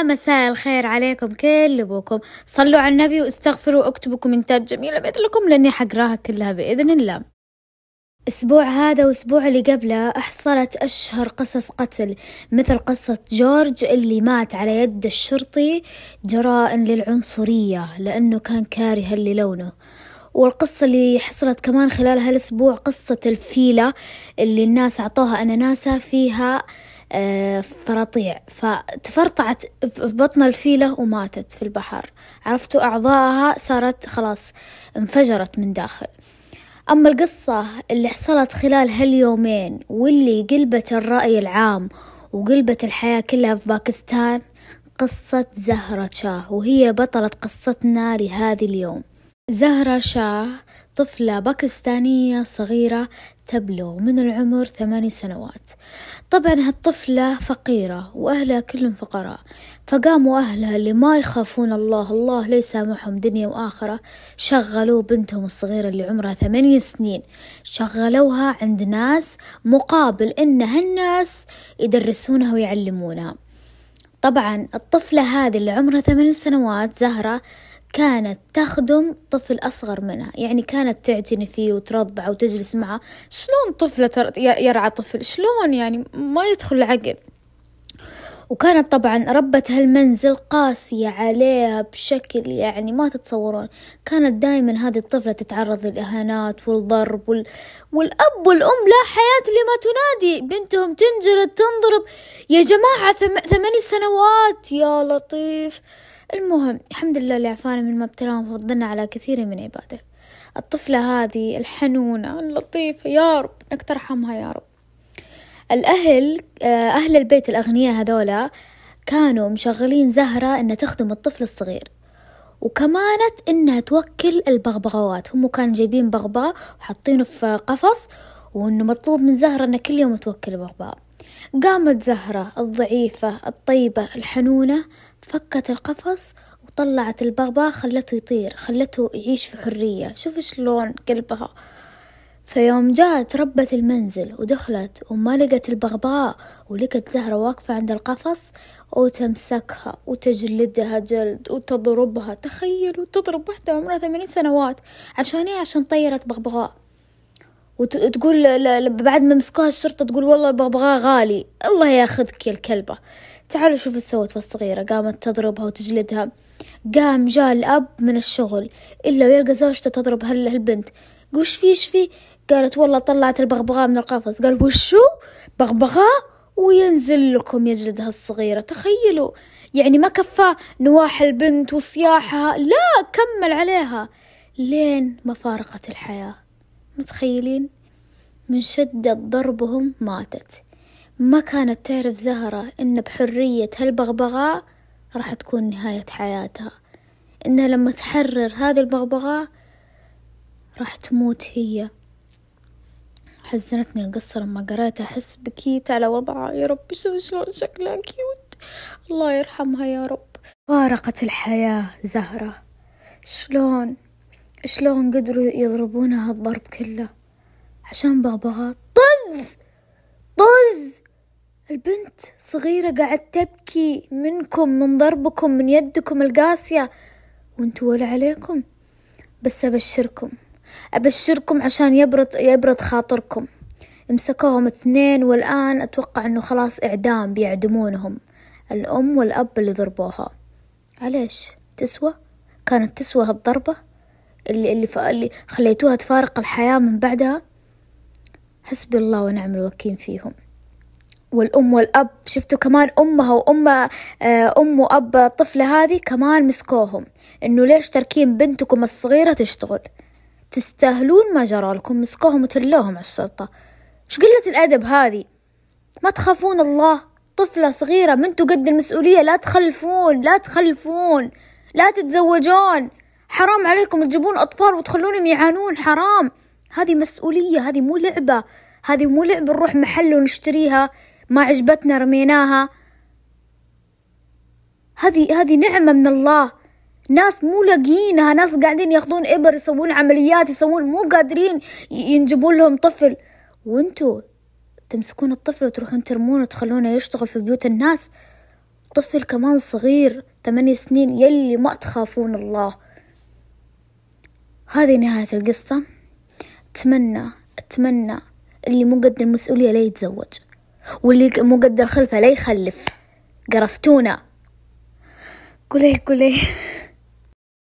آه، مساء الخير عليكم كل ابوكم صلوا على النبي واستغفروا واكتبوا كومنتات جميلة بإذنكم لأني حقراها كلها بإذن الله اسبوع هذا والأسبوع اللي قبله حصلت أشهر قصص قتل مثل قصة جورج اللي مات على يد الشرطي جراء للعنصرية لأنه كان كارها للونه والقصة اللي حصلت كمان خلال هالأسبوع قصة الفيلة اللي الناس أعطوها أناناسة فيها آه، فرطيع فتفرطعت في بطن الفيلة وماتت في البحر عرفتوا أعضائها صارت خلاص انفجرت من داخل أما القصة اللي حصلت خلال هاليومين واللي قلبت الرأي العام وقلبت الحياة كلها في باكستان قصة زهرة شاه وهي بطلة قصتنا لهذه اليوم زهرة شاه طفلة باكستانية صغيرة تبلغ من العمر ثماني سنوات طبعا هالطفلة فقيرة وأهلها كلهم فقراء فقاموا أهلها اللي ما يخافون الله الله لا يسامحهم دنيا وآخرة شغلوا بنتهم الصغيرة اللي عمرها ثمانية سنين شغلوها عند ناس مقابل إن هالناس يدرسونها ويعلمونها طبعا الطفلة هذه اللي عمرها ثمانية سنوات زهرة كانت تخدم طفل أصغر منها يعني كانت تعتني فيه وترضعه وتجلس معه شلون طفلة يرعى طفل شلون يعني ما يدخل العقل وكانت طبعا ربة هالمنزل قاسية عليها بشكل يعني ما تتصورون كانت دايما هذه الطفلة تتعرض للإهانات والضرب وال... والأب والأم لا حياة لما تنادي بنتهم تنجلد تنضرب يا جماعة ثم... ثماني سنوات يا لطيف المهم الحمد لله اللي عفانا من ما ابتلاه وفضلنا على كثير من عباده الطفلة هذه الحنونة اللطيفة يا رب انك ترحمها يا رب الأهل آه، أهل البيت الأغنياء هذولا كانوا مشغلين زهرة إنها تخدم الطفل الصغير وكمانت إنها توكل البغبغاوات هم كانوا جايبين بغبغة وحاطينه في قفص وإنه مطلوب من زهرة إنها كل يوم توكل بغبغاء قامت زهرة الضعيفة الطيبة الحنونة فكت القفص وطلعت البغبغاء خلته يطير خلته يعيش في حرية شوف شلون قلبها فيوم جات ربة المنزل ودخلت وما لقت البغبغاء ولقت زهرة واقفة عند القفص وتمسكها وتجلدها جلد وتضربها تخيلوا تضرب واحدة عمرها ثمانين سنوات عشان ايه عشان طيرت بغبغاء وتقول بعد ما مسكوها الشرطة تقول والله البغبغاء غالي الله ياخذك يا الكلبة تعالوا شوفوا سوت الصغيرة قامت تضربها وتجلدها قام جاء الأب من الشغل إلا ويلقى زوجته تضرب هالبنت وش في ايش في قالت والله طلعت البغبغاء من القفص قال وشو بغبغاء وينزل لكم يجلدها الصغيرة تخيلوا يعني ما كفاه نواح البنت وصياحها لا كمل عليها لين ما فارقت الحياه متخيلين من شدة ضربهم ماتت ما كانت تعرف زهرة إن بحرية هالبغبغاء راح تكون نهاية حياتها إنها لما تحرر هذه البغبغاء راح تموت هي حزنتني القصة لما قرأتها أحس بكيت على وضعها يا رب شوف شلون شكلها كيوت الله يرحمها يا رب فارقت الحياة زهرة شلون شلون قدروا يضربون هالضرب كله عشان بغبغاء طز طز البنت صغيرة قاعد تبكي منكم من ضربكم من يدكم القاسية وانتوا ولا عليكم بس أبشركم أبشركم عشان يبرد يبرد خاطركم مسكوهم اثنين والآن أتوقع أنه خلاص إعدام بيعدمونهم الأم والأب اللي ضربوها عليش تسوى كانت تسوى هالضربة اللي, اللي, ف... اللي خليتوها تفارق الحياة من بعدها حسبي الله ونعم الوكيل فيهم والأم والأب شفتوا كمان أمها وأم آه، أم وأب طفلة هذه كمان مسكوهم إنه ليش تركين بنتكم الصغيرة تشتغل تستاهلون ما جرى لكم مسكوهم وتلوهم على الشرطة إيش قلة الأدب هذه ما تخافون الله طفلة صغيرة ما انتوا قد المسؤولية لا تخلفون لا تخلفون لا تتزوجون حرام عليكم تجيبون أطفال وتخلونهم يعانون حرام هذه مسؤولية هذه مو لعبة هذه مو لعبة نروح محل ونشتريها ما عجبتنا رميناها هذه هذه نعمة من الله ناس مو لاقيينها ناس قاعدين ياخذون إبر يسوون عمليات يسوون مو قادرين ينجبون لهم طفل وانتو تمسكون الطفل وتروحون ترمونه وتخلونه يشتغل في بيوت الناس طفل كمان صغير ثمانية سنين يلي ما تخافون الله هذه نهاية القصة أتمنى أتمنى اللي مو قد المسؤولية لا يتزوج واللي مو قد الخلفة لا يخلف قرفتونا قولي قولي